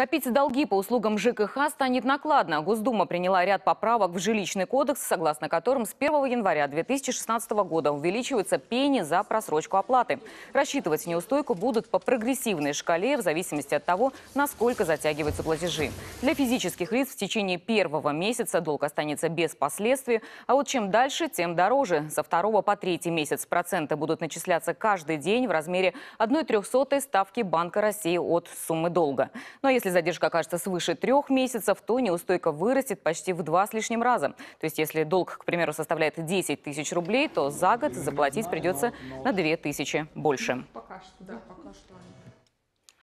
Копить долги по услугам ЖКХ станет накладно. Госдума приняла ряд поправок в жилищный кодекс, согласно которым с 1 января 2016 года увеличиваются пени за просрочку оплаты. Рассчитывать неустойку будут по прогрессивной шкале в зависимости от того, насколько затягиваются платежи. Для физических лиц в течение первого месяца долг останется без последствий, а вот чем дальше, тем дороже. Со второго по третий месяц проценты будут начисляться каждый день в размере 1,03 ставки Банка России от суммы долга. Но ну а если если задержка окажется свыше трех месяцев, то неустойка вырастет почти в два с лишним раза. То есть если долг, к примеру, составляет 10 тысяч рублей, то за год заплатить придется на 2 тысячи больше. Пока что, да, пока что.